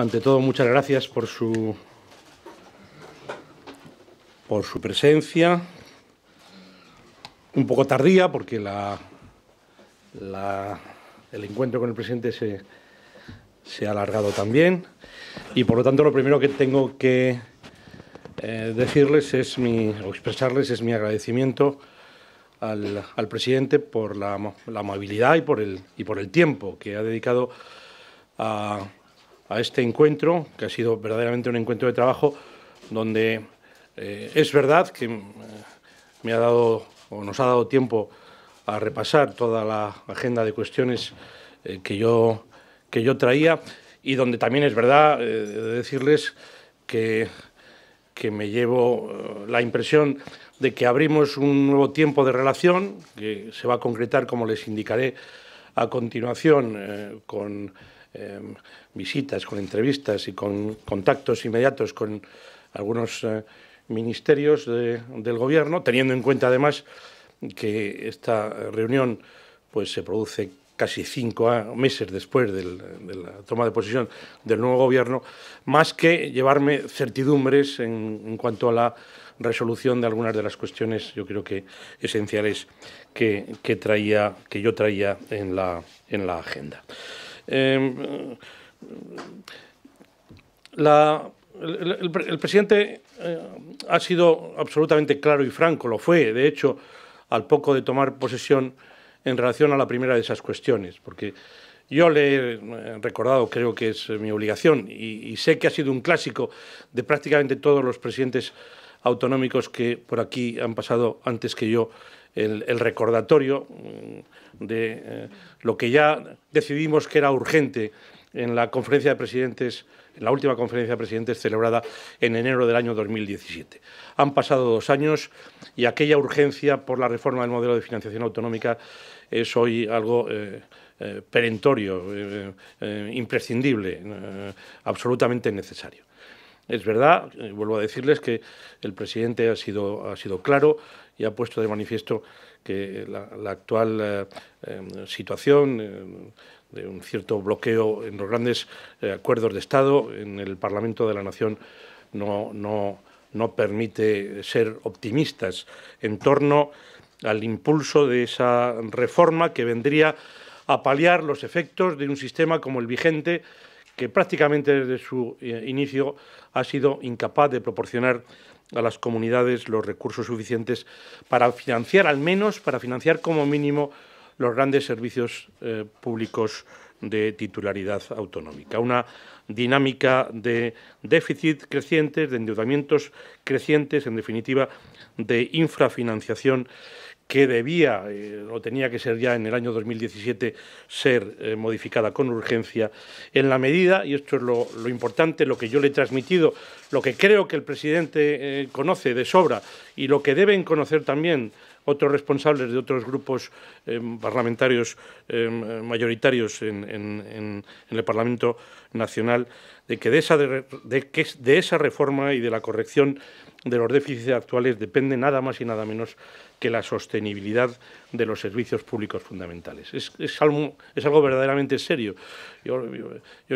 Ante todo, muchas gracias por su, por su presencia. Un poco tardía, porque la, el encuentro con el presidente se, ha alargado también. Y por lo tanto, lo primero que tengo que eh, decirles es mi, o expresarles es mi agradecimiento al, presidente por la, la amabilidad y por, el, y por el tiempo que ha dedicado a a este encuentro, que ha sido verdaderamente un encuentro de trabajo, donde eh, es verdad que eh, me ha dado o nos ha dado tiempo a repasar toda la agenda de cuestiones eh, que, yo, que yo traía y donde también es verdad decirles que, que me llevo la impresión de que abrimos un nuevo tiempo de relación que se va a concretar, como les indicaré a continuación, con Em, visitas, con entrevistas y con contactos inmediatos con algunos eh, ministerios del Gobierno, teniendo en cuenta además que esta reunión pues, se produce casi cinco meses después de la toma de posesión del nuevo gobierno, más que llevarme certidumbres en, cuanto a la resolución de algunas de las cuestiones, yo creo que esenciales que, traía, que yo traía en la, en la agenda. Em, el, presidente eh, ha sido absolutamente claro y franco, lo fue, de hecho, al poco de tomar posesión en relación a la primera de esas cuestiones, porque yo le he eh, recordado, creo que es mi obligación, y sé que ha sido un clásico de prácticamente todos los presidentes autonómicos que por aquí han pasado antes que yo el, recordatorio mm, de eh, lo que ya decidimos que era urgente en la conferencia de presidentes, en la última conferencia de presidentes celebrada en enero del año 2017. Han pasado dos años y aquella urgencia por la reforma del modelo de financiación autonómica es hoy algo eh, eh, perentorio, imprescindible, absolutamente necesario. Es verdad, vuelvo a decirles que el presidente ha sido, ha sido claro, y ha puesto de manifiesto que la, actual eh, em, situación em, de un cierto bloqueo en los grandes eh, acuerdos de Estado en el Parlamento de la Nación no permite ser optimistas en torno al impulso de esa reforma que vendría a paliar los efectos de un sistema como el vigente, que prácticamente desde su eh, inicio ha sido incapaz de proporcionar a las comunidades los recursos suficientes para financiar al menos, para financiar como mínimo los grandes servicios eh, públicos de titularidad autonómica. Una dinámica de déficit crecientes, de endeudamientos crecientes, en definitiva, de infrafinanciación que debía eh, o tenía que ser ya en el año 2017 ser eh, modificada con urgencia en la medida, y esto es lo, importante, lo que yo le he transmitido, lo que creo que el presidente eh, conoce de sobra y lo que deben conocer también otros responsables de otros grupos parlamentarios mayoritarios en, el Parlamento Nacional, de que de esa reforma y de la corrección de los déficits actuales depende nada más y nada menos que la sostenibilidad de los servicios públicos fundamentales. Es, es, algo, es algo, verdaderamente serio. Yo,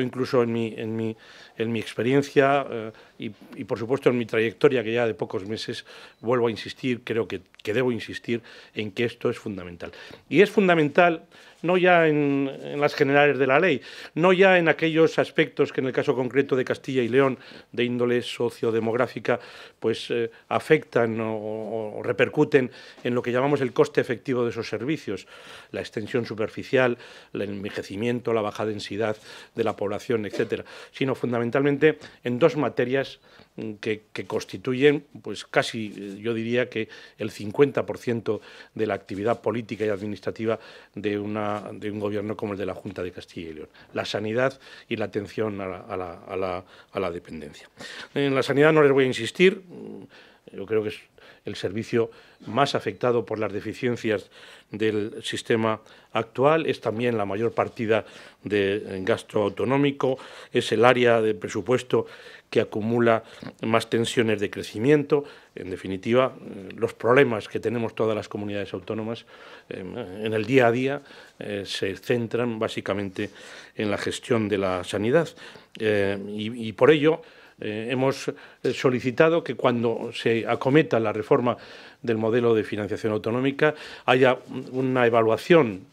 incluso en mi, en mi, en mi experiencia eh, y, por supuesto en mi trayectoria, que ya de pocos meses vuelvo a insistir, creo que, debo insistir en que esto es fundamental. Y es fundamental no ya en, las generales de la ley, no ya en aquellos aspectos que en el caso concreto de Castilla y León, de índole sociodemográfica, pues eh, afectan o, repercuten en lo que llamamos el coste efectivo de esos servicios, la extensión superficial, el envejecimiento, la baja densidad de la población, etcétera, sino fundamentalmente en dos materias mm, que, constituyen pues casi eh, yo diría que el 50% de la actividad política y administrativa de, una, de, un gobierno como el de la Junta de Castilla y León, la sanidad y la atención a la, a la dependencia. En la sanidad no les voy a insistir, mm, yo creo que es el servicio más afectado por las deficiencias del sistema actual, es también la mayor partida de gasto autonómico, es el área de presupuesto que acumula más tensiones de crecimiento, en definitiva, eh, los problemas que tenemos todas las comunidades autónomas eh, en el día a día eh, se centran básicamente en la gestión de la sanidad y por ello eh, hemos eh, solicitado que cuando se acometa la reforma del modelo de financiación autonómica, haya una evaluación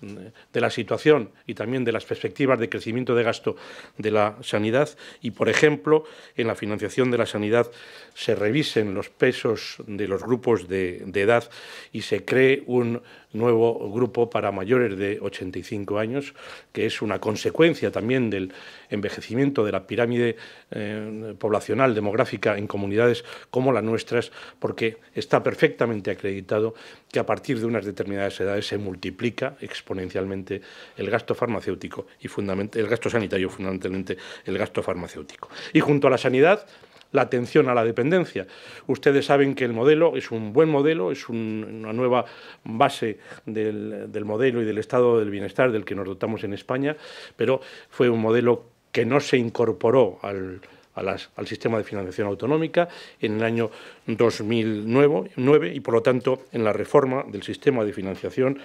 de la situación y también de las perspectivas de crecimiento de gasto de la sanidad y, por ejemplo, en la financiación de la sanidad se revisen los pesos de los grupos de, edad y se cree un nuevo grupo para mayores de 85 años, que es una consecuencia también del envejecimiento de la pirámide eh, poblacional demográfica en comunidades como las nuestras, porque está perfectamente acreditado que a partir de unas determinadas edades se multiplica exponencialmente el gasto farmacéutico y fundamentalmente el gasto sanitario, fundamentalmente el gasto farmacéutico. Y junto a la sanidad, la atención a la dependencia. Ustedes saben que el modelo es un buen modelo, es una nueva base del modelo y del estado del bienestar del que nos dotamos en España, pero fue un modelo que no se incorporó al al sistema de financiación autonómica en el año 2009 y, por lo tanto, en la reforma del sistema de financiación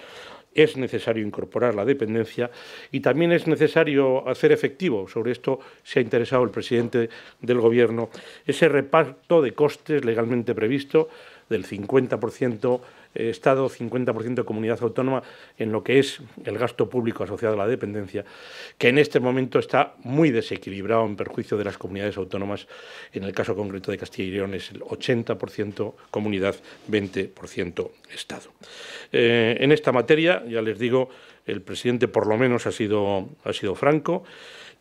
es necesario incorporar la dependencia y también es necesario hacer efectivo, sobre esto se ha interesado el presidente del Gobierno, ese reparto de costes legalmente previsto del 50% eh, Estado, 50% comunidad autónoma en lo que es el gasto público asociado a la dependencia, que en este momento está muy desequilibrado en perjuicio de las comunidades autónomas. En el caso concreto de Castilla y León es el 80% comunidad, 20% Estado. Eh, en esta materia, ya les digo, el presidente por lo menos ha sido, ha sido franco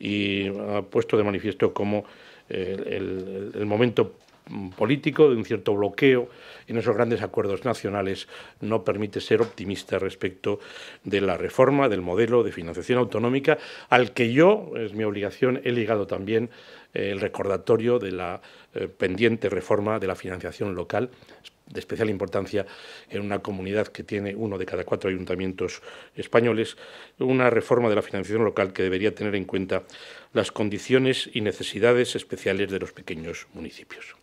y ha puesto de manifiesto cómo eh, el momento Mm, político, de un cierto bloqueo en esos grandes acuerdos nacionales, no permite ser optimista respecto de la reforma del modelo de financiación autonómica, al que yo, es mi obligación, he ligado también eh, el recordatorio de la eh, pendiente reforma de la financiación local, de especial importancia en una comunidad que tiene uno de cada cuatro ayuntamientos españoles, una reforma de la financiación local que debería tener en cuenta las condiciones y necesidades especiales de los pequeños municipios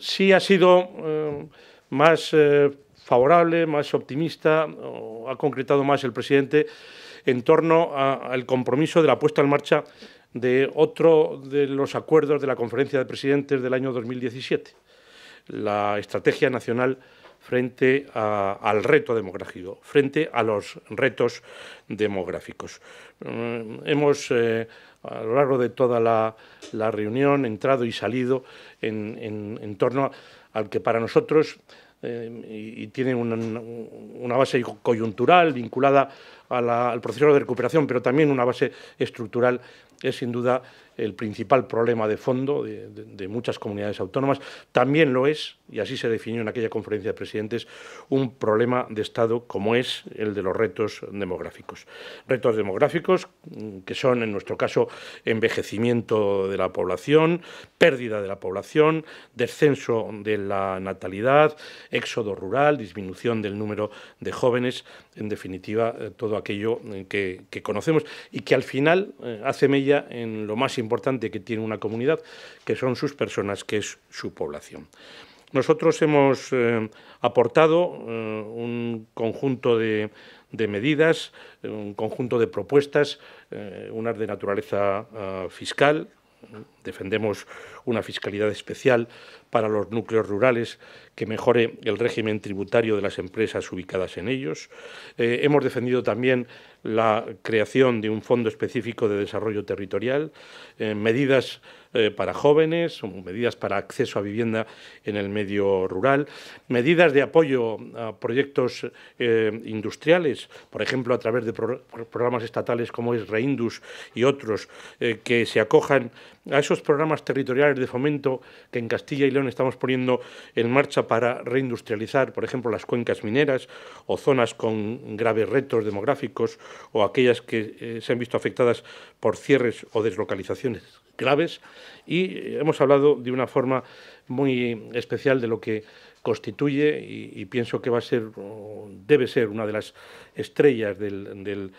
sí ha sido eh, más eh, favorable, más optimista, ha concretado más el presidente en torno al compromiso de la puesta en marcha de otro de los acuerdos de la Conferencia de Presidentes del año 2017, la Estrategia Nacional frente al reto demográfico, frente a los retos demográficos. Mm, hemos eh, a lo largo de toda la, reunión, entrado y salido en, torno al que para nosotros, eh, y, tiene una, una, base coyuntural vinculada al proceso de recuperación, pero también una base estructural, es sin duda el principal problema de fondo de, muchas comunidades autónomas. También lo es, y así se definió en aquella conferencia de presidentes, un problema de Estado como es el de los retos demográficos. Retos demográficos mm, que son, en nuestro caso, envejecimiento de la población, pérdida de la población, descenso de la natalidad, éxodo rural, disminución del número de jóvenes, en definitiva, eh, todo aquello eh, que, que conocemos y que al final eh, hace mella en lo más importante importante que tiene una comunidad, que son sus personas, que es su población. Nosotros hemos eh, aportado eh, un conjunto de, medidas, un conjunto de propuestas, eh, unas de naturaleza ah, fiscal, Defendemos una fiscalidad especial para los núcleos rurales que mejore el régimen tributario de las empresas ubicadas en ellos. Eh, hemos defendido también la creación de un fondo específico de desarrollo territorial, eh, medidas eh, para jóvenes, medidas para acceso a vivienda en el medio rural, medidas de apoyo a proyectos industriales, por ejemplo, a través de programas estatales como es Reindus y otros, que se acojan a esos programas territoriales de fomento que en Castilla y León estamos poniendo en marcha para reindustrializar, por ejemplo, las cuencas mineras o zonas con graves retos demográficos o aquellas que eh, se han visto afectadas por cierres o deslocalizaciones graves. Y hemos hablado de una forma muy especial de lo que constituye y, pienso que va a ser, debe ser una de las estrellas de,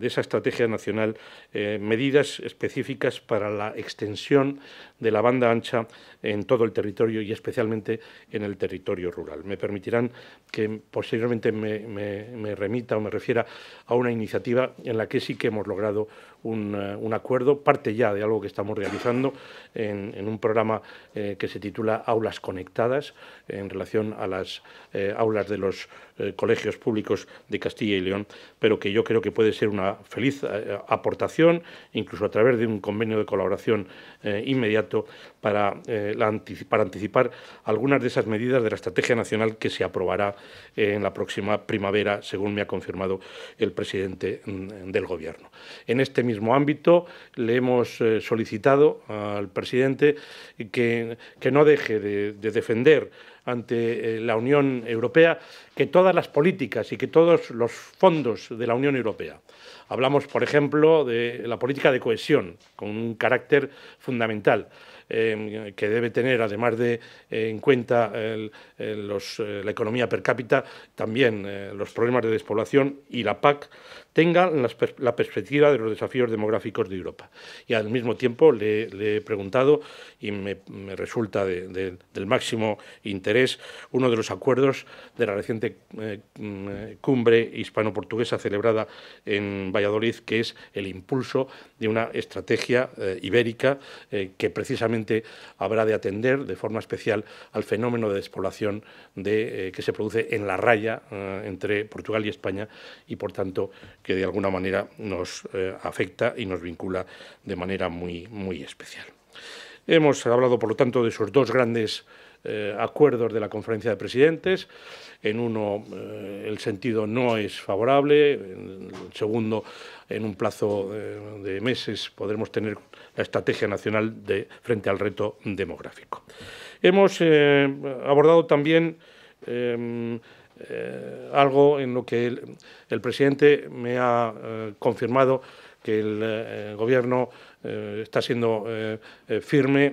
esa estrategia nacional, eh, medidas específicas para la extensión de la banda ancha en todo el territorio y especialmente en el territorio rural. Me permitirán que posteriormente me, remita o me refiera a una iniciativa en la que sí que hemos logrado un, eh, acuerdo, parte ya de algo que estamos realizando en, un programa eh, que se titula Aulas Conectadas, en relación a las eh, aulas de los eh, colegios públicos de Castilla y León, pero que yo creo que puede ser una feliz eh, aportación, incluso a través de un convenio de colaboración eh, inmediato, para, anticipar algunas de esas medidas de la Estrategia Nacional que se aprobará en la próxima primavera, según me ha confirmado el presidente mm, del Gobierno. En este mismo ámbito le hemos solicitado al presidente que, no deje de, de defender ante eh, la Unión Europea que todas las políticas y que todos los fondos de la Unión Europea. Hablamos, por ejemplo, de la política de cohesión, con un carácter fundamental. Em, que debe tener, además de eh, en cuenta eh, la economía per cápita, también los problemas de despoblación y la PAC tenga la perspectiva de los desafíos demográficos de Europa. Y al mismo tiempo le, he preguntado, y me, resulta del máximo interés, uno de los acuerdos de la reciente eh, mm, cumbre hispano-portuguesa celebrada en Valladolid, que es el impulso de una estrategia eh, ibérica eh, que precisamente habrá de atender de forma especial al fenómeno de despoblación de, que se produce en la raya entre Portugal y España y, por tanto, que de alguna manera nos eh, afecta y nos vincula de manera muy, muy especial. Hemos hablado, por lo tanto, de esos dos grandes eh, acuerdos de la conferencia de presidentes. En uno eh, el sentido no es favorable, en segundo en un plazo de meses podremos tener la estrategia nacional de, frente al reto demográfico. Hemos abordado también eh, algo en lo que el, presidente me ha eh, confirmado que el eh, Gobierno está siendo firme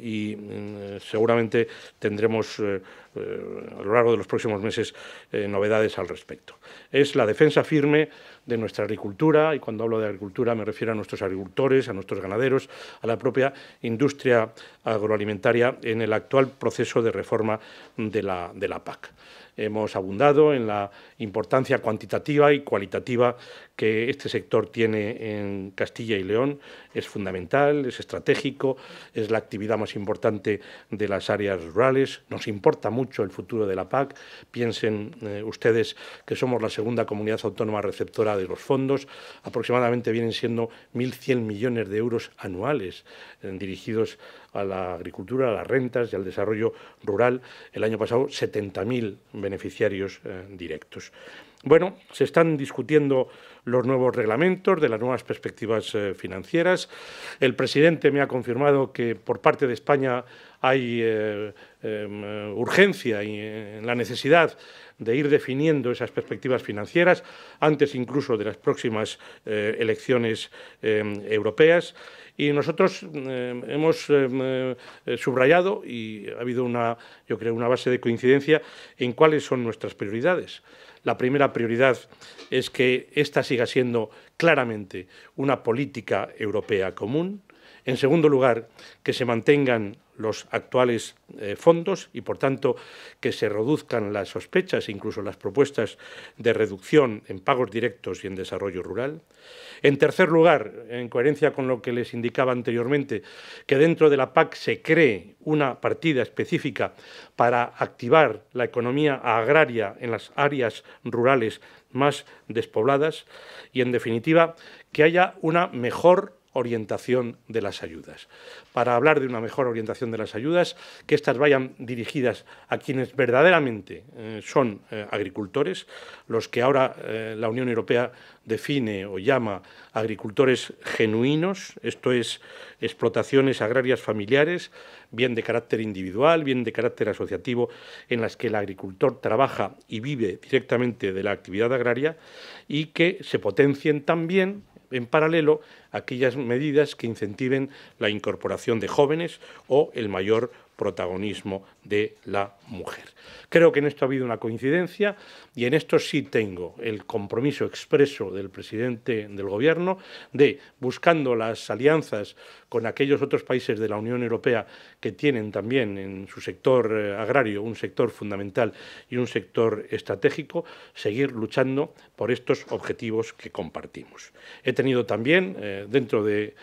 y mm, seguramente tendremos a lo largo de los próximos meses novedades al respecto. Es la defensa firme de nuestra agricultura, y cuando hablo de agricultura me refiero a nuestros agricultores, a nuestros ganaderos, a la propia industria agroalimentaria en el actual proceso de reforma de la, de la PAC. Hemos abundado en la importancia cuantitativa y cualitativa que este sector tiene en Castilla y León. Es fundamental, es estratégico, es la actividad más importante de las áreas rurales. Nos importa mucho el futuro de la PAC. Piensen eh, ustedes que somos la segunda comunidad autónoma receptora de los fondos. Aproximadamente vienen siendo 1.100 millones de euros anuales eh, dirigidos a la la agricultura, a las rentas y al desarrollo rural. El año pasado 70.000 beneficiarios eh, directos. Bueno, se están discutiendo los nuevos reglamentos, de las nuevas perspectivas eh, financieras. El presidente me ha confirmado que por parte de España hay eh, em, urgencia y la necesidad de ir definiendo esas perspectivas financieras antes incluso de las próximas elecciones em, europeas. Y nosotros eh, hemos eh, eh, subrayado, y ha habido una, yo creo, una base de coincidencia en cuáles son nuestras prioridades. La primera prioridad es que esta siga siendo claramente una política europea común. En segundo lugar, que se mantengan los actuales eh, fondos y, por tanto, que se reduzcan las sospechas e incluso las propuestas de reducción en pagos directos y en desarrollo rural. En tercer lugar, en coherencia con lo que les indicaba anteriormente, que dentro de la PAC se cree una partida específica para activar la economía agraria en las áreas rurales más despobladas y, en definitiva, que haya una mejor orientación de las ayudas. Para hablar de una mejor orientación de las ayudas, que éstas vayan dirigidas a quienes verdaderamente eh, son eh, agricultores, los que ahora eh, la Unión Europea define o llama agricultores genuinos, esto es, explotaciones agrarias familiares, bien de carácter individual, bien de carácter asociativo, en las que el agricultor trabaja y vive directamente de la actividad agraria y que se potencien también en paralelo aquellas medidas que incentiven la incorporación de jóvenes o el mayor protagonismo de la mujer. Creo que en esto ha habido una coincidencia y en esto sí tengo el compromiso expreso del presidente del Gobierno de, buscando las alianzas con aquellos otros países de la Unión Europea que tienen también en su sector eh, agrario un sector fundamental y un sector estratégico, seguir luchando por estos objetivos que compartimos. He tenido también, eh, dentro del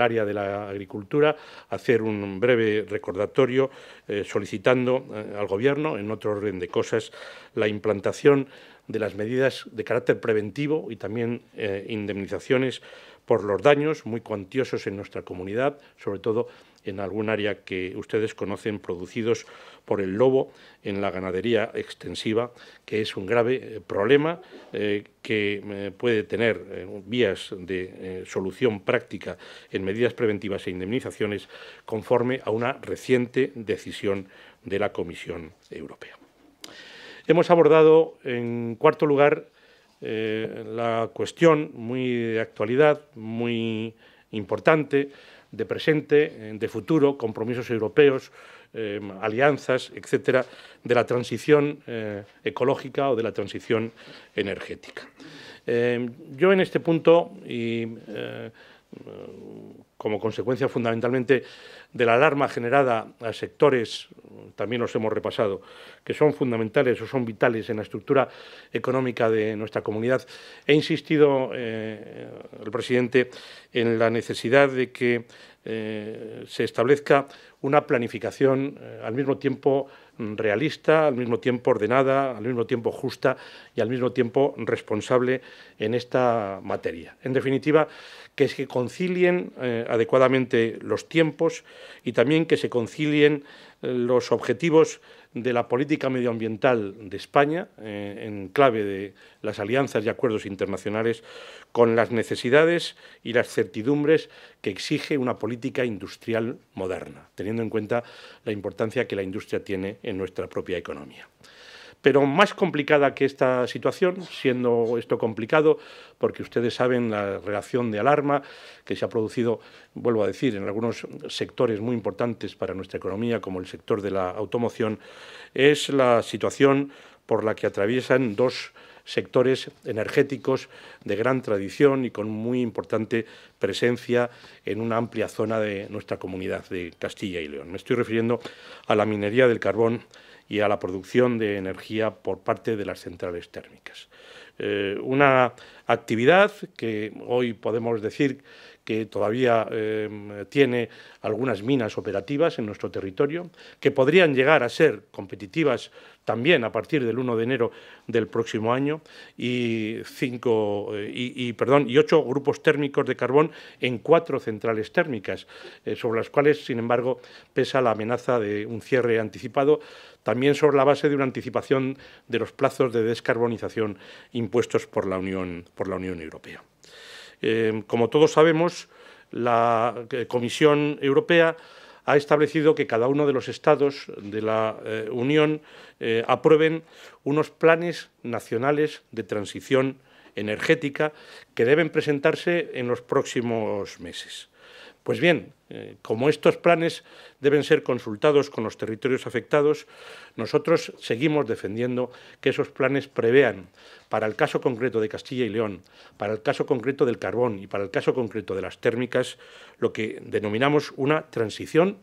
área de la agricultura, hacer un breve recordatorio eh, solicitando eh, al Gobierno, en otro orden de cosas, la implantación de las medidas de carácter preventivo y también eh, indemnizaciones por los daños muy cuantiosos en nuestra comunidad, sobre todo en algún área que ustedes conocen, producidos por el lobo en la ganadería extensiva, que es un grave eh, problema eh, que eh, puede tener vías de solución práctica en medidas preventivas e indemnizaciones conforme a una reciente decisión de la Comisión Europea. Hemos abordado, en cuarto lugar, la cuestión muy de actualidad, muy importante, de presente, eh, de futuro, compromisos europeos, eh, alianzas, etcétera, de la transición eh, ecológica o de la transición energética. yo en este punto, como consecuencia fundamentalmente de la alarma generada a sectores, también los hemos repasado, que son fundamentales o son vitales en la estructura económica de nuestra comunidad. He insistido eh, el presidente en la necesidad de que eh, se establezca una planificación eh, al mismo tiempo realista, al mismo tiempo ordenada, al mismo tiempo justa y al mismo tiempo responsable en esta materia. En definitiva, que se concilien eh, adecuadamente los tiempos y también que se concilien eh, los objetivos de la política medioambiental de España, eh, en clave de las alianzas y acuerdos internacionales, con las necesidades y las certidumbres que exige una política industrial moderna, teniendo en cuenta la importancia que la industria tiene en nuestra propia economía pero más complicada que esta situación, siendo esto complicado, porque ustedes saben la reacción de alarma que se ha producido, vuelvo a decir, en algunos sectores muy importantes para nuestra economía, como el sector de la automoción, es la situación por la que atraviesan dos sectores energéticos de gran tradición y con muy importante presencia en una amplia zona de nuestra comunidad de Castilla y León. Me estoy refiriendo a la minería del carbón y a la producción de energía por parte de las centrales térmicas. Eh, una actividad que hoy podemos decir que todavía em, tiene algunas minas operativas en nuestro territorio, que podrían llegar a ser competitivas también a partir del 1 de enero del próximo año, y, cinco, eh, y, perdón, y ocho grupos térmicos de carbón en cuatro centrales térmicas, eh, sobre las cuales, sin embargo, pesa la amenaza de un cierre anticipado, también sobre la base de una anticipación de los plazos de descarbonización impuestos por la Unión, por la Unión Europea. Eh, como todos sabemos, la eh, Comisión Europea ha establecido que cada uno de los estados de la eh, Unión aprueben unos planes nacionales de transición energética que deben presentarse en los próximos meses. Pues bien, eh, como estos planes deben ser consultados con los territorios afectados, nosotros seguimos defendiendo que esos planes prevean para el caso concreto de Castilla y León, para el caso concreto del carbón y para el caso concreto de las térmicas, lo que denominamos una transición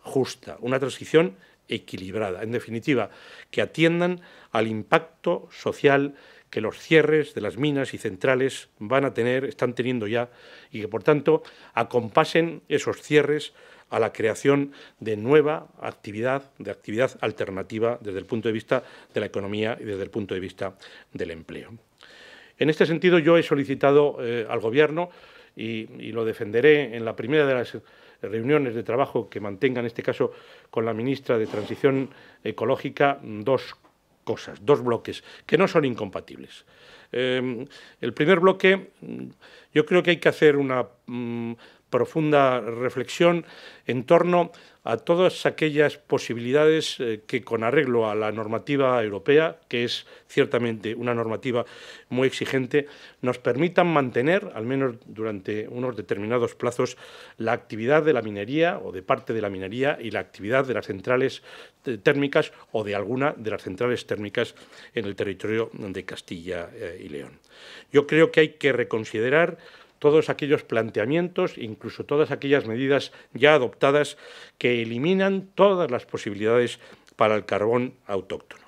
justa, una transición equilibrada, en definitiva, que atiendan al impacto social que los cierres de las minas y centrales van a tener, están teniendo ya, y que por tanto acompasen esos cierres a la creación de nueva actividad, de actividad alternativa desde el punto de vista de la economía y desde el punto de vista del empleo. En este sentido, yo he solicitado eh, al Gobierno, y, y, lo defenderé en la primera de las reuniones de trabajo que mantenga, en este caso, con la ministra de Transición Ecológica, dos cosas, dos bloques que no son incompatibles. Em, el primer bloque, yo creo que hay que hacer una mm, profunda reflexión en torno a todas aquellas posibilidades eh, que con arreglo a la normativa europea, que es ciertamente una normativa muy exigente, nos permitan mantener, al menos durante unos determinados plazos, la actividad de la minería o de parte de la minería y la actividad de las centrales eh, térmicas o de alguna de las centrales térmicas en el territorio de Castilla eh, y León. Yo creo que hay que reconsiderar todos aquellos planteamientos, incluso todas aquellas medidas ya adoptadas que eliminan todas las posibilidades para el carbón autóctono.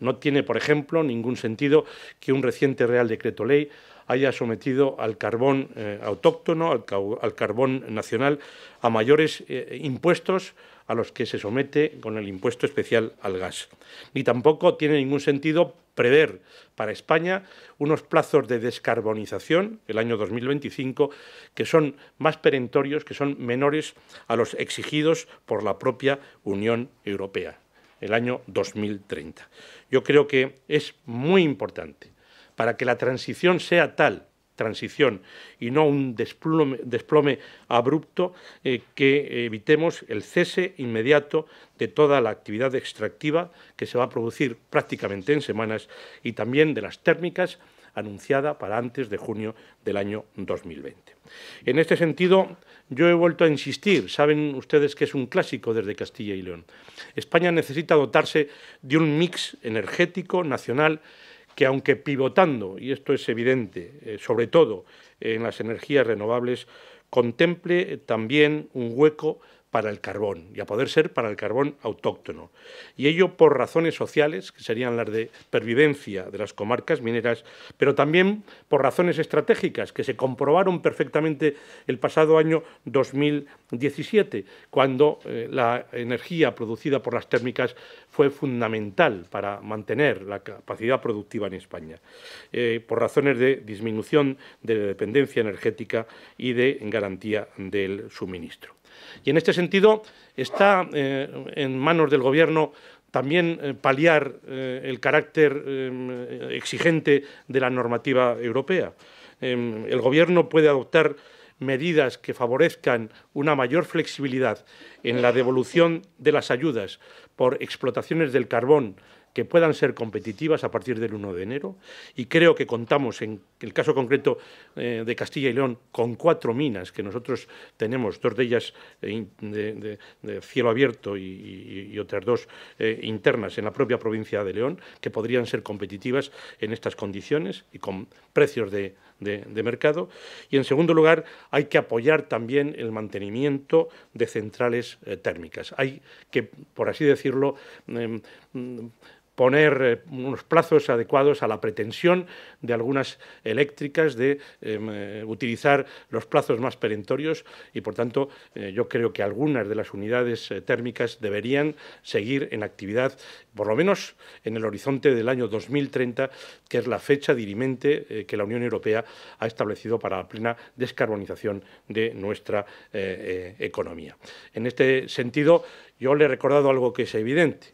No tiene, por ejemplo, ningún sentido que un reciente Real Decreto Ley haya sometido al carbón eh, autóctono, al, carbón nacional, a mayores eh, impuestos a los que se somete con el impuesto especial al gas. Ni tampoco tiene ningún sentido prever para España unos plazos de descarbonización, el año 2025, que son más perentorios, que son menores a los exigidos por la propia Unión Europea, el año 2030. Yo creo que es muy importante para que la transición sea tal transición y no un desplome, abrupto eh, que evitemos el cese inmediato de toda la actividad extractiva que se va a producir prácticamente en semanas y también de las térmicas anunciada para antes de junio del año 2020. En este sentido, yo he vuelto a insistir, saben ustedes que es un clásico desde Castilla y León. España necesita dotarse de un mix energético nacional que aunque pivotando, y esto es evidente, eh, sobre todo en las energías renovables, contemple también un hueco para el carbón y a poder ser para el carbón autóctono. Y ello por razones sociales, que serían las de pervivencia de las comarcas mineras, pero también por razones estratégicas, que se comprobaron perfectamente el pasado año 2017, cuando eh, la energía producida por las térmicas fue fundamental para mantener la capacidad productiva en España, eh, por razones de disminución de la dependencia energética y de garantía del suministro. Y en este sentido está eh, en manos del Gobierno también eh, paliar eh, el carácter exigente de la normativa europea. Em, el Gobierno puede adoptar medidas que favorezcan una mayor flexibilidad en la devolución de las ayudas por explotaciones del carbón que puedan ser competitivas a partir del 1 de enero y creo que contamos, en el caso concreto eh, de Castilla y León, con cuatro minas que nosotros tenemos, dos de ellas eh, de, cielo abierto y, otras dos eh, internas en la propia provincia de León, que podrían ser competitivas en estas condiciones y con precios de, mercado. Y en segundo lugar, hay que apoyar también el mantenimiento de centrales térmicas. Hay que, por así decirlo, em, poner eh, unos plazos adecuados a la pretensión de algunas eléctricas de em, eh, utilizar los plazos más perentorios y, por tanto, eh, yo creo que algunas de las unidades térmicas deberían seguir en actividad, por lo menos en el horizonte del año 2030, que es la fecha dirimente que la Unión Europea ha establecido para la plena descarbonización de nuestra economía. En este sentido, yo le he recordado algo que es evidente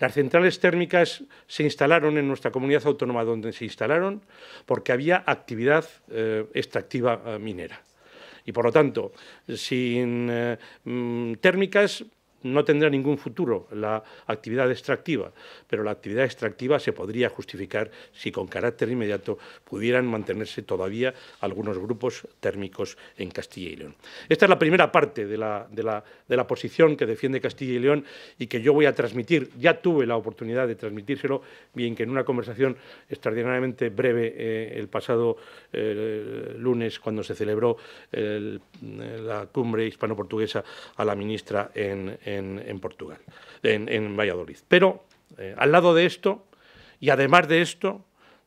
las centrales térmicas se instalaron en nuestra comunidad autónoma donde se instalaron porque había actividad eh, extractiva eh, minera. Y por lo tanto, sin eh, mm, térmicas no tendrá ningún futuro la actividad extractiva, pero la actividad extractiva se podría justificar si con carácter inmediato pudieran mantenerse todavía algunos grupos térmicos en Castilla y León. Esta es la primera parte de la, de la, posición que defiende Castilla y León y que yo voy a transmitir, ya tuve la oportunidad de transmitírselo, bien que en una conversación extraordinariamente breve eh, el pasado eh, lunes cuando se celebró la cumbre hispano-portuguesa a la ministra en en, Portugal, en, Valladolid. Pero eh, al lado de esto, y además de esto,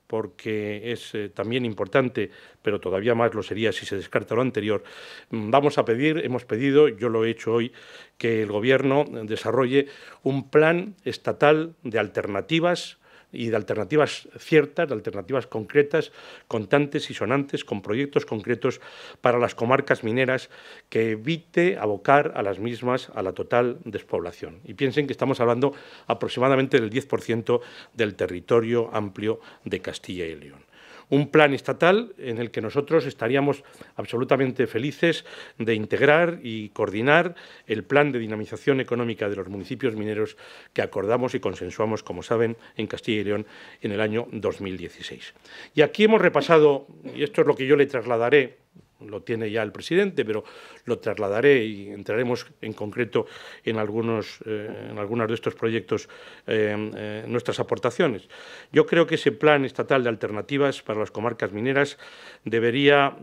porque es eh, también importante, pero todavía más lo sería si se descarta lo anterior, mm, vamos a pedir, hemos pedido, yo lo he hecho hoy, que el Gobierno desarrolle un plan estatal de alternativas y de alternativas ciertas, de alternativas concretas, contantes y sonantes, con proyectos concretos para las comarcas mineras que evite abocar a las mismas a la total despoblación. Y piensen que estamos hablando aproximadamente del 10% del territorio amplio de Castilla y León un plan estatal en el que nosotros estaríamos absolutamente felices de integrar y coordinar el plan de dinamización económica de los municipios mineros que acordamos y consensuamos, como saben, en Castilla y León en el año 2016. Y aquí hemos repasado, y esto es lo que yo le trasladaré lo tiene ya el presidente, pero lo trasladaré y entraremos en concreto en algunos, eh, de estos proyectos eh, eh, nuestras aportaciones. Yo creo que ese plan estatal de alternativas para las comarcas mineras debería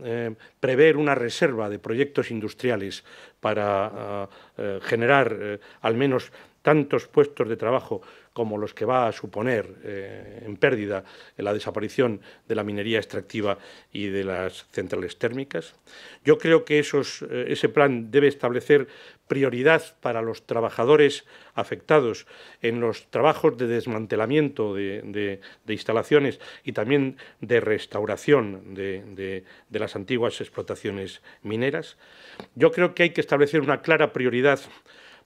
prever una reserva de proyectos industriales para ah, generar al menos tantos puestos de trabajo como los que va a suponer eh, en pérdida la desaparición de la minería extractiva y de las centrales térmicas. Yo creo que eh, ese plan debe establecer prioridad para los trabajadores afectados en los trabajos de desmantelamiento de, instalaciones y también de restauración de las antiguas explotaciones mineras. Yo creo que hay que establecer una clara prioridad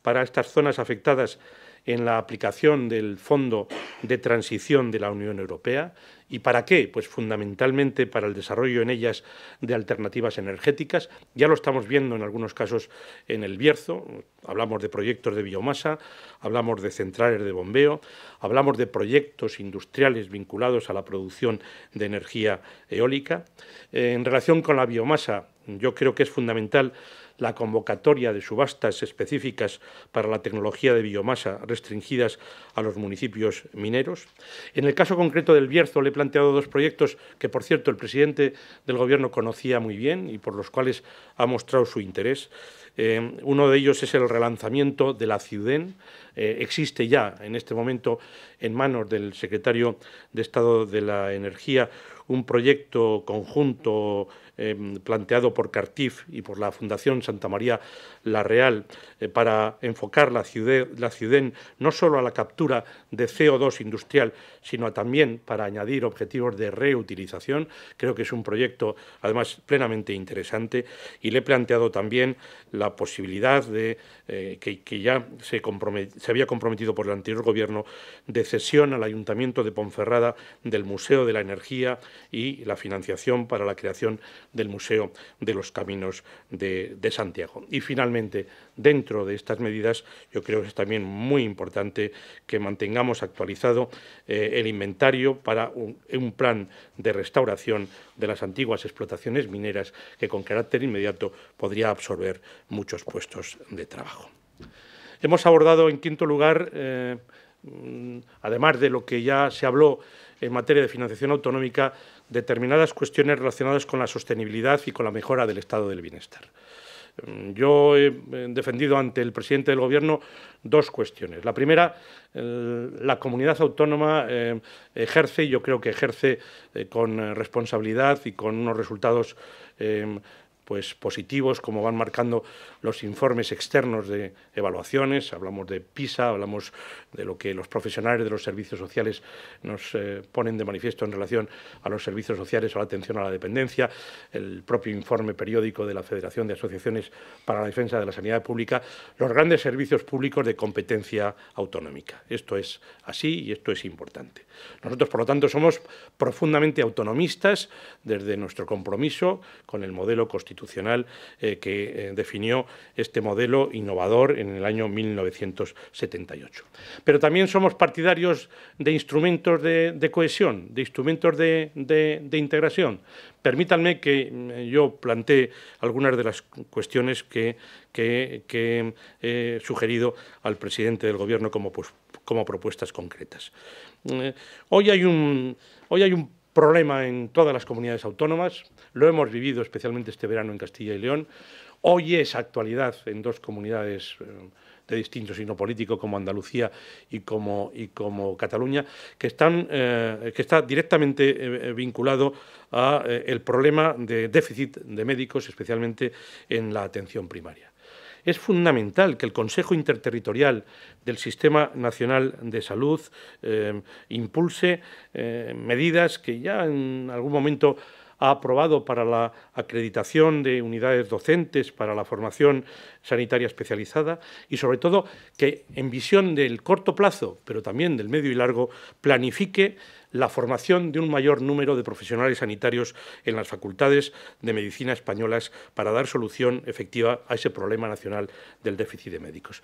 para estas zonas afectadas en la aplicación del Fondo de Transición de la Unión Europea. ¿Y para qué? Pues fundamentalmente para el desarrollo en ellas de alternativas energéticas. Ya lo estamos viendo en algunos casos en el Bierzo. Hablamos de proyectos de biomasa, hablamos de centrales de bombeo, hablamos de proyectos industriales vinculados a la producción de energía eólica. Eh, en relación con la biomasa, yo creo que es fundamental la convocatoria de subastas específicas para la tecnología de biomasa restringidas a los municipios mineros. En el caso concreto del Bierzo le he planteado dos proyectos que, por cierto, el presidente del Gobierno conocía muy bien y por los cuales ha mostrado su interés. Eh, uno de ellos es el relanzamiento de la CIUDEN, eh, existe ya en este momento en manos del secretario de Estado de la Energía un proyecto conjunto em, planteado por Cartif y por la Fundación Santa María La Real eh, para enfocar la ciudad, la ciudad no solo a la captura de CO2 industrial, sino también para añadir objetivos de reutilización. Creo que es un proyecto, además, plenamente interesante y le he planteado también la posibilidad de eh, que, que, ya se, comprometa se había comprometido por el anterior gobierno de cesión al Ayuntamiento de Ponferrada del Museo de la Energía y la financiación para la creación del Museo de los Caminos de, Santiago. Y finalmente, dentro de estas medidas, yo creo que es también muy importante que mantengamos actualizado eh, el inventario para un plan de restauración de las antiguas explotaciones mineras que con carácter inmediato podría absorber muchos puestos de trabajo. Hemos abordado, en quinto lugar, eh, además de lo que ya se habló en materia de financiación autonómica, determinadas cuestiones relacionadas con la sostenibilidad y con la mejora del estado del bienestar. Mm, yo he eh, defendido ante el presidente del Gobierno dos cuestiones. La primera, la comunidad autónoma eh, ejerce, y yo creo que ejerce con responsabilidad y con unos resultados pues, positivos, como van marcando los informes externos de evaluaciones, hablamos de PISA, hablamos de lo que los profesionales de los servicios sociales nos eh, ponen de manifiesto en relación a los servicios sociales, o la atención a la dependencia, el propio informe periódico de la Federación de Asociaciones para la Defensa de la Sanidad Pública, los grandes servicios públicos de competencia autonómica. Esto es así y esto es importante. Nosotros, por lo tanto, somos profundamente autonomistas desde nuestro compromiso con el modelo constitucional eh, que eh, definió este modelo innovador en el año 1978. Pero también somos partidarios de instrumentos de, cohesión, de instrumentos de, integración. Permítanme que mm, yo plantee algunas de las cuestiones que, eh, he sugerido al presidente del Gobierno como, pues, propuestas concretas. Mm, hoy hay un problema en todas las comunidades autónomas, lo hemos vivido especialmente este verano en Castilla y León, hoy es actualidad en dos comunidades eh, de distinto signo político como Andalucía y como, Cataluña, que, están, eh, que está directamente eh, vinculado al problema de déficit de médicos, especialmente en la atención primaria es fundamental que el Consejo Interterritorial del Sistema Nacional de Salud eh, impulse eh, medidas que ya en algún momento ha aprobado para la acreditación de unidades docentes, para la formación sanitaria especializada y, sobre todo, que en visión del corto plazo, pero también del medio y largo, planifique la formación de un mayor número de profesionales sanitarios en las facultades de medicina españolas para dar solución efectiva a ese problema nacional del déficit de médicos.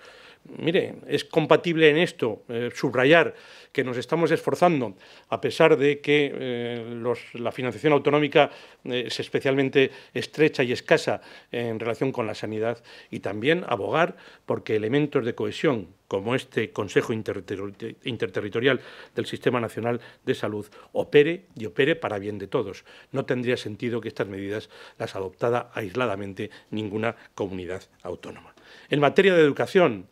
Mire, es compatible en esto eh, subrayar que nos estamos esforzando, a pesar de que eh, la financiación autonómica eh, es especialmente estrecha y escasa en relación con la sanidad, y también abogar porque elementos de cohesión como este Consejo Interterritorial, del Sistema Nacional de Salud opere y opere para bien de todos. No tendría sentido que estas medidas las adoptara aisladamente ninguna comunidad autónoma. En materia de educación,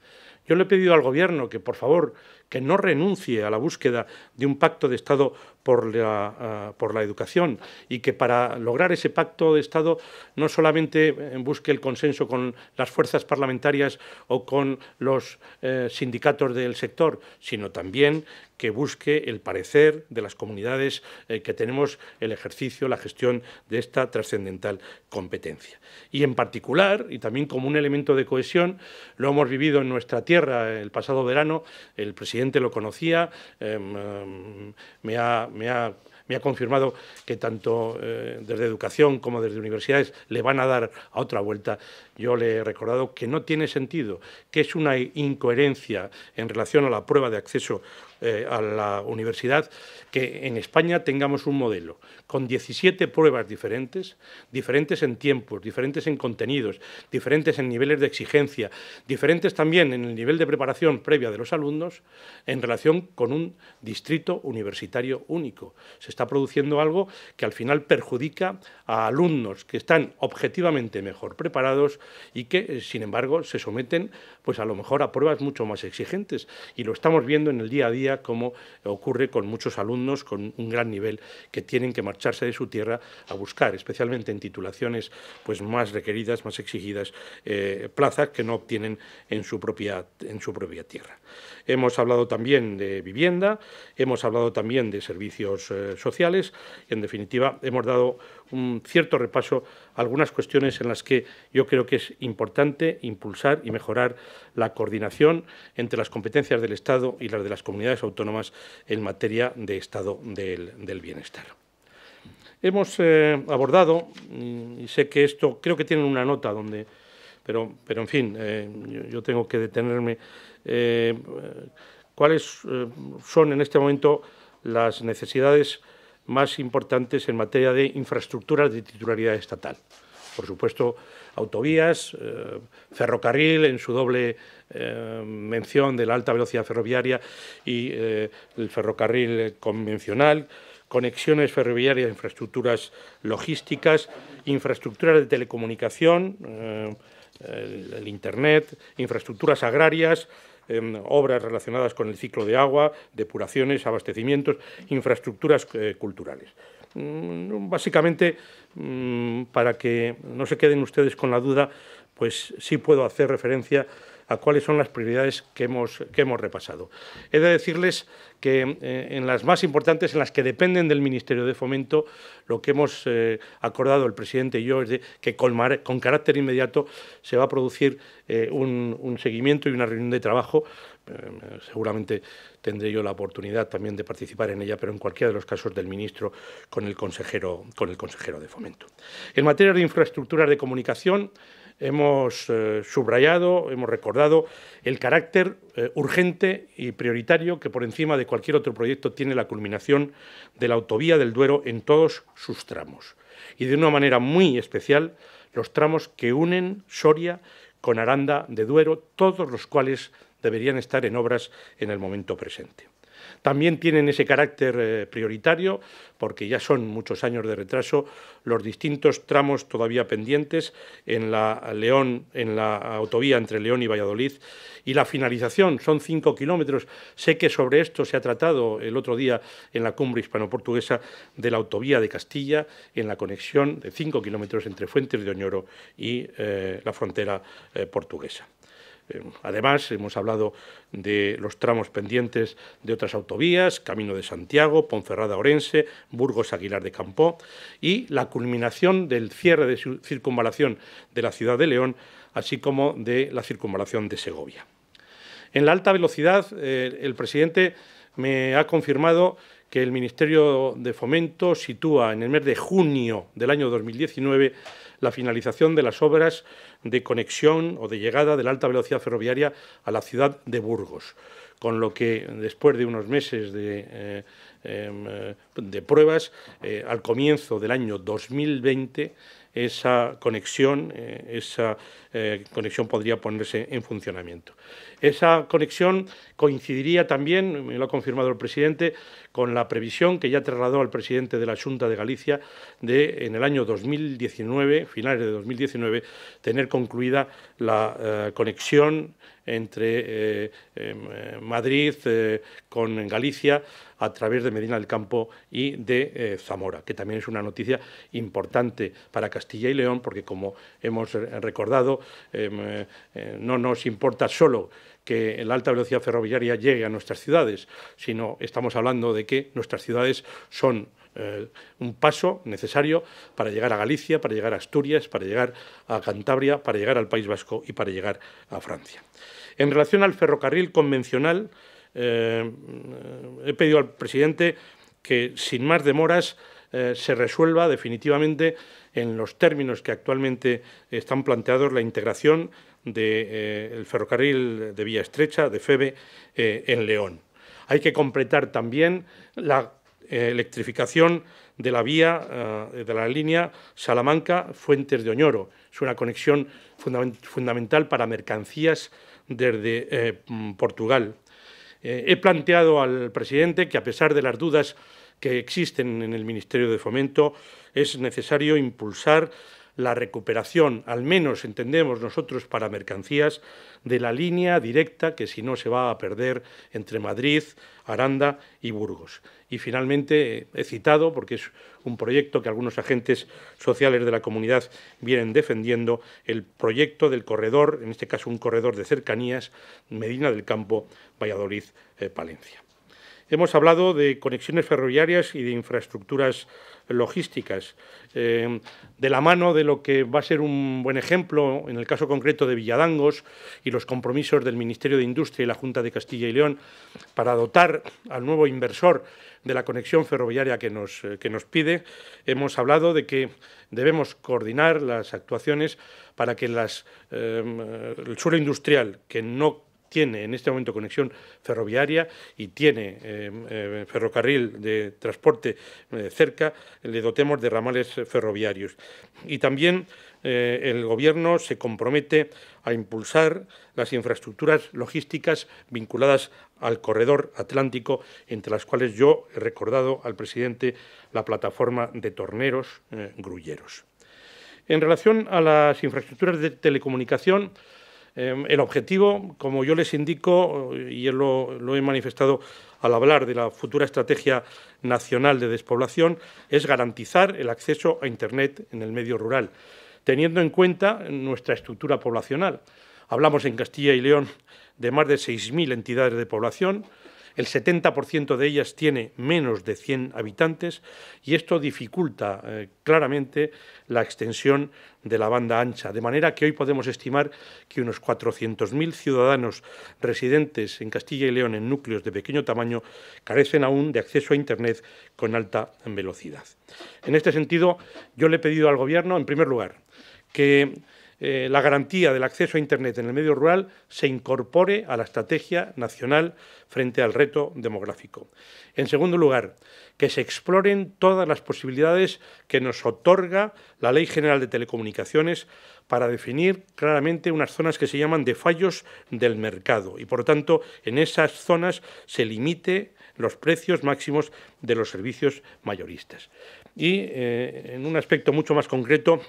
yo le he pedido al Gobierno que, por favor, que no renuncie a la búsqueda de un pacto de Estado por la, eh, por la educación y que para lograr ese pacto de Estado no solamente eh, busque el consenso con las fuerzas parlamentarias o con los eh, sindicatos del sector, sino también que busque el parecer de las comunidades que tenemos el ejercicio, la gestión de esta trascendental competencia. Y en particular, y también como un elemento de cohesión, lo hemos vivido en nuestra tierra el pasado verano, el presidente lo conocía, em, em, me ha, me ha me ha confirmado que tanto eh, desde educación como desde universidades le van a dar a otra vuelta. Yo le he recordado que no tiene sentido, que es una incoherencia en relación a la prueba de acceso eh, a la universidad que en España tengamos un modelo con 17 pruebas diferentes, diferentes en tiempos, diferentes en contenidos, diferentes en niveles de exigencia, diferentes también en el nivel de preparación previa de los alumnos en relación con un distrito universitario único. Se está produciendo algo que al final perjudica a alumnos que están objetivamente mejor preparados y que, eh, sin embargo, se someten pues a lo mejor a pruebas mucho más exigentes. Y lo estamos viendo en el día a día como ocurre con muchos alumnos con un gran nivel que tienen que marcharse de su tierra a buscar, especialmente en titulaciones pues, más requeridas, más exigidas, eh, plazas que no obtienen en su propia tierra. Hemos hablado también de vivienda, hemos hablado también de servicios eh, sociales y, en definitiva, hemos dado un cierto repaso a algunas cuestiones en las que yo creo que es importante impulsar y mejorar la coordinación entre las competencias del Estado y las de las comunidades autónomas en materia de estado del, bienestar. Hemos eh, abordado, y sé que esto creo que tienen una nota donde pero, pero en fin, eh, yo, tengo que detenerme. Eh, ¿Cuáles eh, son en este momento las necesidades más importantes en materia de infraestructuras de titularidad estatal? Por supuesto, autovías, ferrocarril en su doble mención de la alta velocidad ferroviaria y el ferrocarril convencional, conexiones ferroviarias, infraestructuras logísticas, infraestructuras de telecomunicación el, Internet, infraestructuras agrarias, em, obras relacionadas con el ciclo de agua, depuraciones, abastecimientos, infraestructuras eh, culturales. Mm, básicamente, mm, para que no se queden ustedes con la duda, pues sí puedo hacer referencia a cuáles son las prioridades que hemos, que hemos repasado. He de decirles que eh, en las más importantes, en las que dependen del Ministerio de Fomento, lo que hemos eh, acordado el presidente y yo es que con, carácter inmediato se va a producir eh, un, seguimiento y una reunión de trabajo seguramente tendré yo la oportunidad también de participar en ella, pero en cualquiera de los casos del ministro con el consejero, con el consejero de fomento. En materia de infraestructuras de comunicación, hemos eh, subrayado, hemos recordado el carácter eh, urgente y prioritario que por encima de cualquier otro proyecto tiene la culminación de la autovía del Duero en todos sus tramos y de una manera muy especial los tramos que unen Soria con Aranda de Duero, todos los cuales deberían estar en obras en el momento presente. También tienen ese carácter eh, prioritario porque ya son muchos años de retraso los distintos tramos todavía pendientes en la, en la autovía entre León y Valladolid y la finalización son cinco kilómetros. Sé que sobre esto se ha tratado el otro día en la cumbre hispano-portuguesa de la autovía de Castilla en la conexión de cinco kilómetros entre Fuentes de Oñoro y eh, la frontera eh, portuguesa. Eh, además, hemos hablado de los tramos pendientes de otras autovías, Camino de Santiago, Ponferrada-Orense, Burgos-Aguilar de Campó y la culminación del cierre de circunvalación de la ciudad de León, así como de la circunvalación de Segovia. En la alta velocidad, eh, el presidente me ha confirmado que el Ministerio de Fomento sitúa en el mes de junio del año 2019 la finalización de las obras de conexión o de llegada de la alta velocidad ferroviaria a la ciudad de Burgos, con lo que después de unos meses de, eh, em, de pruebas, eh, al comienzo del año 2020, esa conexión, eh, esa eh, conexión podría ponerse en funcionamiento. Esa conexión coincidiría también, me lo ha confirmado el presidente, con la previsión que ya trasladó al presidente de la Junta de Galicia de, en el año 2019, finales de 2019, tener concluida la eh, conexión entre eh, em, eh, Madrid eh, con Galicia a través de Medina del Campo y de Zamora, que también es una noticia importante para Castilla y León, porque como hemos recordado, em, no nos importa solo que la alta velocidad ferroviaria llegue a nuestras ciudades, sino estamos hablando de que nuestras ciudades son eh, un paso necesario para llegar a Galicia, para llegar a Asturias, para llegar a Cantabria, para llegar al País Vasco y para llegar a Francia. En relación al ferrocarril convencional, eh, he pedido al presidente que sin más demoras eh, se resuelva definitivamente en los términos que actualmente están planteados la integración del de, eh, ferrocarril de vía estrecha, de FEBE, eh, en León. Hay que completar también la eh, electrificación de la vía, de la línea Salamanca-Fuentes de Oñoro. Es una conexión fundamental para mercancías desde Portugal. he planteado al presidente que, a pesar de las dudas que existen en el Ministerio de Fomento, es necesario impulsar la recuperación, al menos entendemos nosotros para mercancías, de la línea directa que si no se va a perder entre Madrid, Aranda y Burgos. Y finalmente eh, he citado, porque es un proyecto que algunos agentes sociales de la comunidad vienen defendiendo, el proyecto del corredor, en este caso un corredor de cercanías, Medina del Campo, Valladolid, eh, Palencia. Hemos hablado de conexiones ferroviarias y de infraestructuras logísticas. Eh, de la mano de lo que va a ser un buen ejemplo, en el caso concreto de Villadangos y los compromisos del Ministerio de Industria y la Junta de Castilla y León, para dotar al nuevo inversor de la conexión ferroviaria que nos, eh, que nos pide, hemos hablado de que debemos coordinar las actuaciones para que eh, el suelo industrial, que no tiene en este momento conexión ferroviaria y tiene eh, eh, ferrocarril de transporte eh, cerca, le dotemos de ramales ferroviarios. Y también el Gobierno se compromete a impulsar las infraestructuras logísticas vinculadas al corredor atlántico, entre las cuales yo he recordado al presidente la plataforma de torneros grulleros. En relación a las infraestructuras de telecomunicación, Em, el objetivo, como yo les indico, y lo, lo he manifestado al hablar de la futura estrategia nacional de despoblación, es garantizar el acceso a Internet en el medio rural, teniendo en cuenta nuestra estructura poblacional. Hablamos en Castilla y León de más de 6.000 entidades de población, el 70% de ellas tiene menos de 100 habitantes y esto dificulta eh, claramente la extensión de la banda ancha, de manera que hoy podemos estimar que unos 400.000 ciudadanos residentes en Castilla y León en núcleos de pequeño tamaño carecen aún de acceso a Internet con alta velocidad. En este sentido, yo le he pedido al Gobierno, en primer lugar, que eh, la garantía del acceso a Internet en el medio rural se incorpore a la estrategia nacional frente al reto demográfico. En segundo lugar, que se exploren todas las posibilidades que nos otorga la Ley General de Telecomunicaciones para definir claramente unas zonas que se llaman de fallos del mercado y, por lo tanto, en esas zonas se limite los precios máximos de los servicios mayoristas. Y eh, en un aspecto mucho más concreto,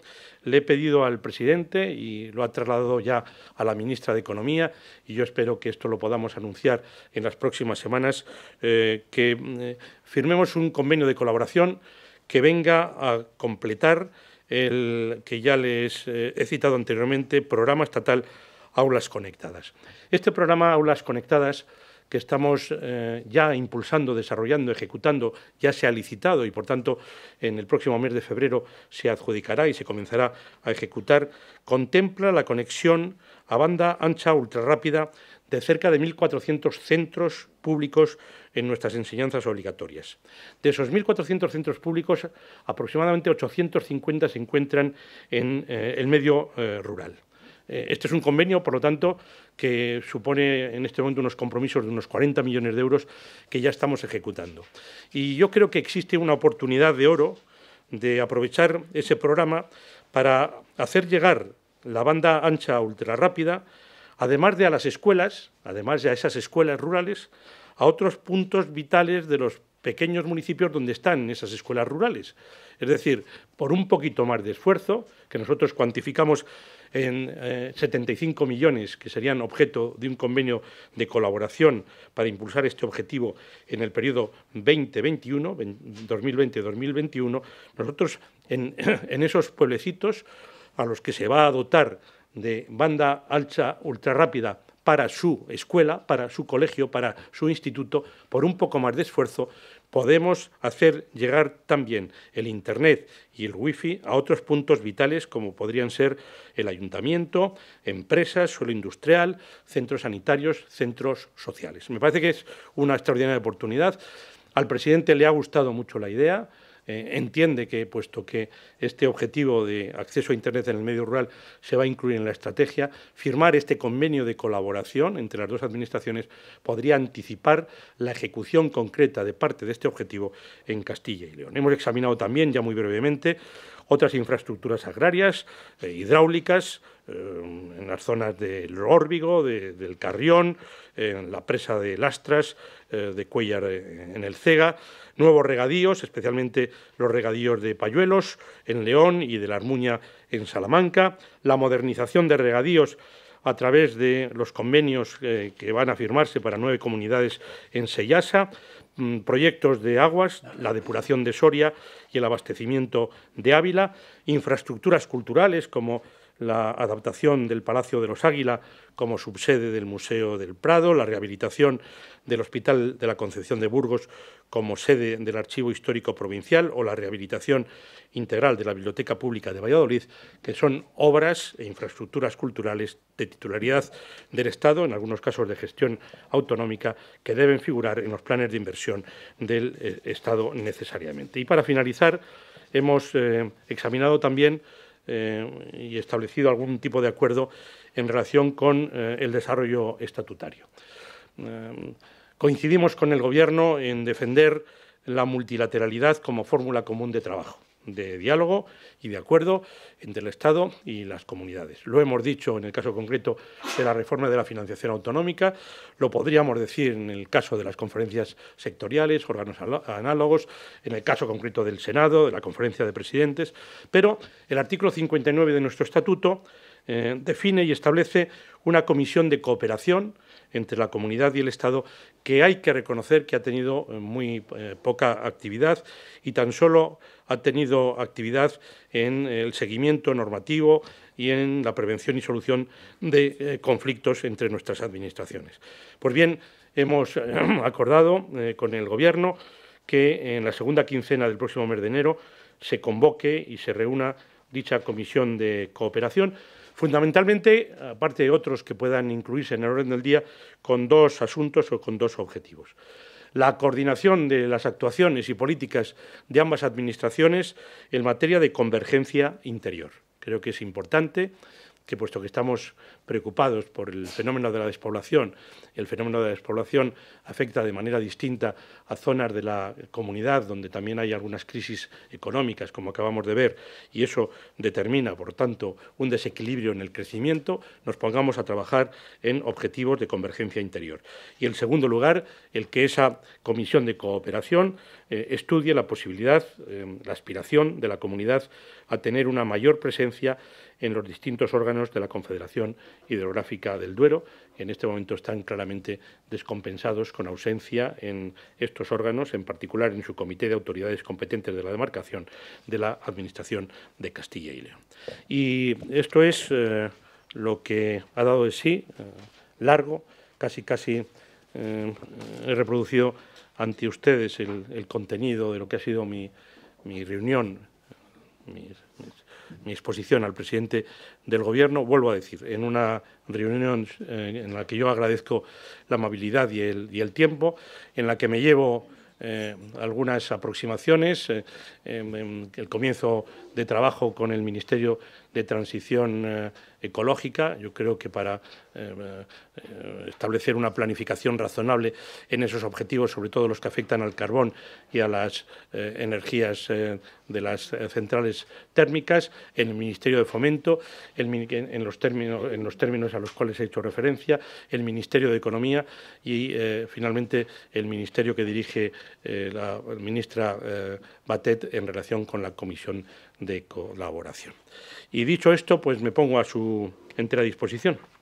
le he pedido al presidente y lo ha trasladado ya a la ministra de Economía y yo espero que esto lo podamos anunciar en las próximas semanas, eh, que mm, firmemos un convenio de colaboración que venga a completar el que ya les eh, he citado anteriormente, programa estatal Aulas Conectadas. Este programa Aulas Conectadas que estamos eh, ya impulsando, desarrollando, ejecutando, ya se ha licitado y, por tanto, en el próximo mes de febrero se adjudicará y se comenzará a ejecutar, contempla la conexión a banda ancha ultrarrápida de cerca de 1.400 centros públicos en nuestras enseñanzas obligatorias. De esos 1.400 centros públicos, aproximadamente 850 se encuentran en eh, el medio eh, rural. Eh, este es un convenio, por lo tanto, que supone en este momento unos compromisos de unos 40 millones de euros que ya estamos ejecutando. Y yo creo que existe una oportunidad de oro de aprovechar ese programa para hacer llegar la banda ancha ultrarrápida, además de a las escuelas, además de a esas escuelas rurales, a otros puntos vitales de los pequeños municipios donde están esas escuelas rurales. Es decir, por un poquito más de esfuerzo, que nosotros cuantificamos en 75 eh, millones que serían objeto de un convenio de colaboración para impulsar este objetivo en el periodo 2021, 2020-2021, nosotros en, esos pueblecitos a los que se va a dotar de banda ultra ultrarrápida para su escuela, para su colegio, para su instituto, por un poco más de esfuerzo, podemos hacer llegar también el Internet y el Wi-Fi a otros puntos vitales como podrían ser el ayuntamiento, empresas, suelo industrial, centros sanitarios, centros sociales. Me parece que es una extraordinaria oportunidad. Al presidente le ha gustado mucho la idea. Eh, entiende que, puesto que este objetivo de acceso a Internet en el medio rural se va a incluir en la estrategia, firmar este convenio de colaboración entre las dos administraciones podría anticipar la ejecución concreta de parte de este objetivo en Castilla y León. Hemos examinado también, ya muy brevemente, otras infraestructuras agrarias, eh, hidráulicas, eh, en las zonas del Órbigo, del Carrión, en la presa de Lastras, eh, de Cuellar eh, en el Cega, nuevos regadíos, especialmente los regadíos de Payuelos en León y de la Armuña en Salamanca, la modernización de regadíos a través de los convenios que van a firmarse para nueve comunidades en Sellasa, mm, proyectos de aguas, la depuración de Soria y el abastecimiento de Ávila, infraestructuras culturales como la adaptación del Palacio de los Águila como subsede del Museo del Prado, la rehabilitación del Hospital de la Concepción de Burgos como sede del Archivo Histórico Provincial o la rehabilitación integral de la Biblioteca Pública de Valladolid, que son obras e infraestructuras culturales de titularidad del Estado, en algunos casos de gestión autonómica, que deben figurar en los planes de inversión del eh, Estado necesariamente. Y para finalizar, hemos eh, examinado también eh, y establecido algún tipo de acuerdo en relación con eh, el desarrollo estatutario. Eh, coincidimos con el Gobierno en defender la multilateralidad como fórmula común de trabajo de diálogo y de acuerdo entre el Estado y las comunidades. Lo hemos dicho en el caso concreto de la reforma de la financiación autonómica, lo podríamos decir en el caso de las conferencias sectoriales, órganos análogos, en el caso concreto del Senado, de la conferencia de presidentes, pero el artículo 59 de nuestro estatuto eh, define y establece una comisión de cooperación entre la comunidad y el Estado que hay que reconocer que ha tenido eh, muy eh, poca actividad y tan solo ha tenido actividad en el seguimiento normativo y en la prevención y solución de conflictos entre nuestras administraciones. Pues bien, hemos acordado con el Gobierno que en la segunda quincena del próximo mes de enero se convoque y se reúna dicha comisión de cooperación Fundamentalmente, aparte de otros que puedan incluirse en el orden del día, con dos asuntos o con dos objetivos la coordinación de las actuaciones y políticas de ambas administraciones en materia de convergencia interior. Creo que es importante que puesto que estamos preocupados por el fenómeno de la despoblación, el fenómeno de la despoblación afecta de manera distinta a zonas de la comunidad donde también hay algunas crisis económicas, como acabamos de ver, y eso determina, por tanto, un desequilibrio en el crecimiento, nos pongamos a trabajar en objetivos de convergencia interior. Y en segundo lugar, el que esa comisión de cooperación eh, estudie la posibilidad, eh, la aspiración de la comunidad a tener una mayor presencia en los distintos órganos de la Confederación Hidrográfica del Duero, que en este momento están claramente descompensados con ausencia en estos órganos, en particular en su Comité de Autoridades Competentes de la Demarcación de la Administración de Castilla y León. Y esto es eh, lo que ha dado de sí, eh, largo, casi casi eh, he reproducido ante ustedes el, contenido de lo que ha sido mi, mi reunión, mis mi exposición al presidente del Gobierno, vuelvo a decir, en una reunión eh, en la que yo agradezco la amabilidad y el, tiempo, en la que me llevo eh, algunas aproximaciones, eh, el comienzo de trabajo con el Ministerio de transición eh, ecológica. Yo creo que para eh, eh, establecer una planificación razonable en esos objetivos, sobre todo los que afectan al carbón y a las energías de las centrales térmicas, el Ministerio de Fomento, en, los términos, en los términos a los cuales he hecho referencia, el Ministerio de Economía y finalmente el Ministerio que dirige la ministra Batet en relación con la Comisión de colaboración. Y dicho esto, pues me pongo a su entera disposición.